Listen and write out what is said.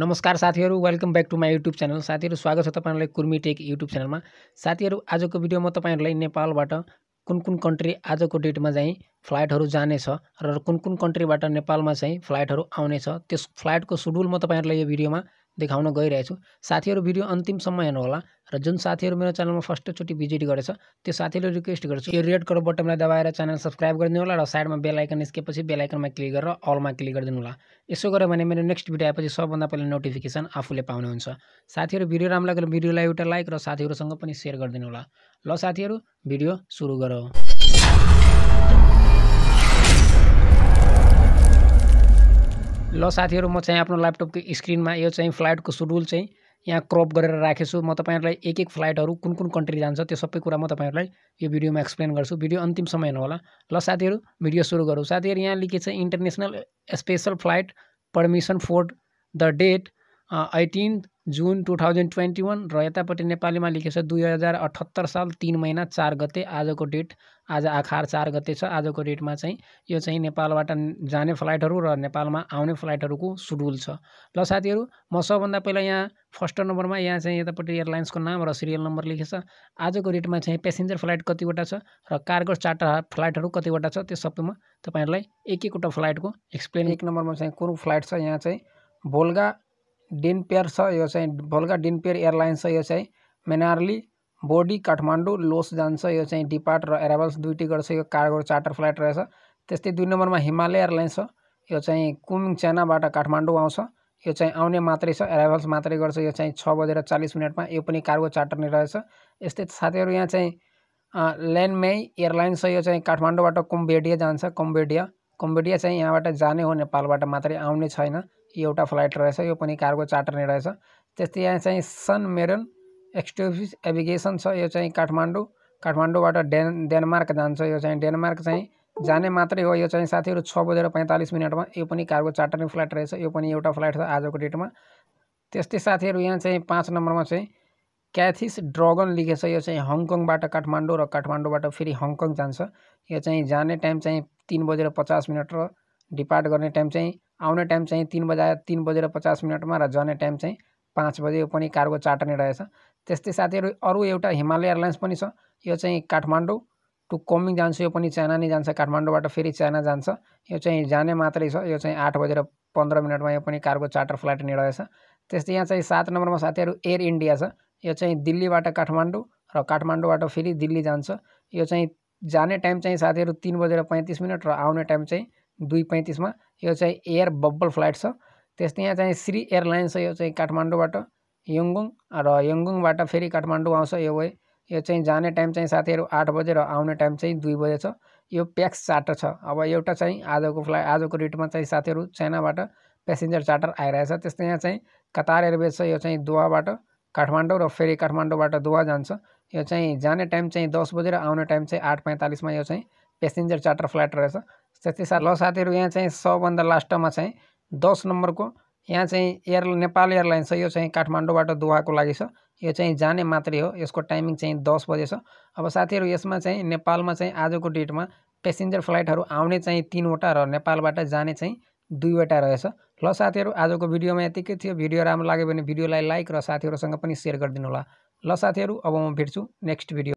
नमस्कार साथीहरू welcome back to my YouTube channel साथीहरू स्वागत छ तपाईँहरूलाई कुर्मी टेक युट्युब च्यानलमा साथीहरू आजको भिडियोमा तपाईँहरूलाई नेपालबाट कुन कुन कन्ट्री आजको डेटमा चाहिँ फ्लाइटहरू जानेछ र कुन कुन कन्ट्रीबाट नेपालमा चाहिँ फ्लाइटहरू आउनेछ त्यस फ्लाइटको सुडुल म तपाईँहरूलाई यो भिडियोमा देखाउन गइरहेछु साथीहरू भिडियो अन्तिमसम्म हेर्नुहोला र जुन साथीहरू मेरो च्यानलमा फर्स्टचोटि भिजिट गरेछ त्यो साथीहरूले रिक्वेस्ट गर्छु यो रेड कलर बटनलाई दबाएर च्यानल सब्सक्राइब गरिदिनु होला र साइडमा बेल निस्केपछि बेल क्लिक गरेर अलमा क्लिक गरिदिनु होला यसो गऱ्यो भने मेरो नेक्स्ट भिडियो आएपछि सबभन्दा पहिला नोटिफिकेसन आफूले पाउनुहुन्छ साथीहरू भिडियो राम्रो लाग्यो भिडियोलाई एउटा लाइक र साथीहरूसँग पनि सेयर गरिदिनु होला ल साथीहरू भिडियो सुरु गरौँ ल साथीहरू म चाहिँ आफ्नो ल्यापटपको स्क्रिनमा यो चाहिँ फ्लाइटको सेड्युल चाहिँ यहाँ क्रप गरेर राखेको छु म तपाईँहरूलाई एक एक फ्लाइटहरू कुन कुन कन्ट्री जान्छ त्यो सबै कुरा म तपाईँहरूलाई यो भिडियोमा एक्सप्लेन गर्छु भिडियो अन्तिम हेर्नु होला ल साथीहरू भिडियो सुरु गरौँ साथीहरू यहाँ लेखे छ international special flight permission for the date eighteenth June two thousand twenty one र यतापट्टि नेपालीमा लेखेको छ दुई हजार अठहत्तर साल तिन महिना चार गते आजको डेट आज आखार चार गते छ आजको डेटमा चाहिँ यो चाहिँ नेपालबाट जाने फ्लाइटहरू र नेपालमा आउने फ्लाइटहरूको सुडुल छ ल साथीहरू म सबभन्दा पहिला यहाँ फर्स्ट नम्बरमा यहाँ चाहिँ यतापट्टि एयरलाइन्सको नाम र सिरियल नम्बर लेखेको छ आजको डेटमा चाहिँ पेसेन्जर फ्लाइट कतिवटा छ र कार्गो चार्टर फ्लाइटहरू कतिवटा छ त्यो सबैमा तपाईँहरूलाई एक एकवटा फ्लाइटको एक्सप्लेन एक नम्बरमा चाहिँ कुन फ्लाइट छ यहाँ चाहिँ भोलगा डिन पेयर छ यो चाहिँ भोलका डेन पेयर एयरलाइन्स छ यो चाहिँ मेनार्ली बोडी काठमाडौँ लोस जान्छ यो चाहिँ डिपार्ट र एराइभल्स दुइटै गर्छ यो कार्गो चार्टर फ्लाइट रहेछ त्यस्तै दुई नम्बरमा हिमालय एयरलाइन्स छ यो चाहिँ कुमिङ चाइनाबाट काठमाडौँ आउँछ यो चाहिँ आउने मात्रै छ एराइभल्स मात्रै गर्छ यो चाहिँ छ बजेर चालिस मिनटमा यो पनि कार्गो चार्टर नै रहेछ यस्तै साथीहरू यहाँ चाहिँ ल्यान्डमै एयरलाइन्स छ यो चाहिँ काठमाडौँबाट कुम्बेडिया जान्छ कम्बेडिया कम्बेडिया चाहिँ यहाँबाट जाने हो नेपालबाट मात्रै आउने छैन एउटा फ्लाइट रहेछ यो पनि कार्गो चार्टर रहेछ त्यस्तै यहाँ चाहिँ सन मेरन एक्सटोभिस एभिगेसन छ यो चाहिँ काठमाडौँ काठमाडौँबाट डेन डेनमार्क जान्छ यो चाहिँ डेनमार्क चाहिँ जाने मात्रै हो यो चाहिँ साथीहरू छ बजेर पैँतालिस मिनटमा यो पनि कार्गो चार्टर्ने फ्लाइट रहेछ यो पनि एउटा फ्लाइट छ आजको डेटमा त्यस्तै साथीहरू यहाँ चाहिँ पाँच नम्बरमा चाहिँ क्याथिस ड्रगन लेखेछ यो चाहिँ हङकङबाट काठमाडौँ र काठमाडौँबाट फेरि हङकङ जान्छ यो चाहिँ जाने टाइम चाहिँ तिन बजेर पचास मिनट र डिपार्ट गर्ने टाइम चाहिँ आउने टाइम चाहिँ तिन बजा तिन बजेर पचास मिनटमा र जाने टाइम चाहिँ पाँच बजे पनि कार्गो चार्टर नै रहेछ त्यस्तै साथीहरू अरू एउटा हिमालय एयरलाइन्स पनि छ यो चाहिँ काठमाडौँ टु कोमिङ जान्छ यो पनि चाइना नै जान्छ काठमाडौँबाट फेरि चाइना जान्छ यो चाहिँ जाने मात्रै छ यो चाहिँ आठ बजेर पन्ध्र मिनटमा यो पनि कार्गो चार्टर फ्लाइट नै रहेछ त्यस्तै यहाँ चाहिँ सात नम्बरमा साथीहरू एयर इन्डिया छ यो चाहिँ दिल्लीबाट काठमाडौँ र काठमाडौँबाट फेरि दिल्ली जान्छ यो चाहिँ जाने टाइम चाहिँ साथीहरू तिन बजेर पैँतिस मिनट र आउने टाइम चाहिँ दुई पैँतिसमा यो चाहिँ एयर बब्बल फ्लाइट छ त्यस्तै यहाँ चाहिँ श्री एयरलाइन्स छ यो चाहिँ काठमाडौँबाट यङ्गुङ र यङगुङबाट फेरि काठमाडौँ आउँछ यो वे यो चाहिँ जाने टाइम चाहिँ साथीहरू आठ बजे र आउने टाइम चाहिँ दुई बजे छ यो प्याक्स चार्टर छ अब एउटा चाहिँ आजको फ्लाइ आजको रेटमा चाहिँ साथीहरू चाइनाबाट पेसेन्जर चार्टर आइरहेछ त्यस्तै यहाँ चाहिँ कतार एयरवेज छ यो चाहिँ दुवाबाट काठमाडौँ र फेरि काठमाडौँबाट दुवा जान्छ यो चाहिँ जाने टाइम चाहिँ दस बजे र आउने टाइम चाहिँ आठ पैँतालिसमा यो चाहिँ પેસેન્જર चार्टर फ्लाइट रहे त्यति साथ ल साथीहरू यहाँ चाहिँ सबभन्दा लास्टमा चाहिँ दस नम्बरको यहाँ चाहिँ एयर नेपाल एयरलाइन्स है यो चाहिँ काठमाडौँबाट दोहाको लागि छ यो चाहिँ जाने मात्रै हो इसको टाइमिंग चाहिँ दस बजे अब साथी इसमें चाहे नेपालमा चाहिँ आजको डेटमा पेसेन्जर फ्लाइटहरू आउने चाहिँ तिनवटा र नेपालबाट जाने चाहिँ दुईवटा रहे ल साथी आज को भिडियो में ये थी भिडियो राम लगे भिडियोलाइक पनि सेयर कर होला ल साथी अब मेट्छू नेक्स्ट भिडियो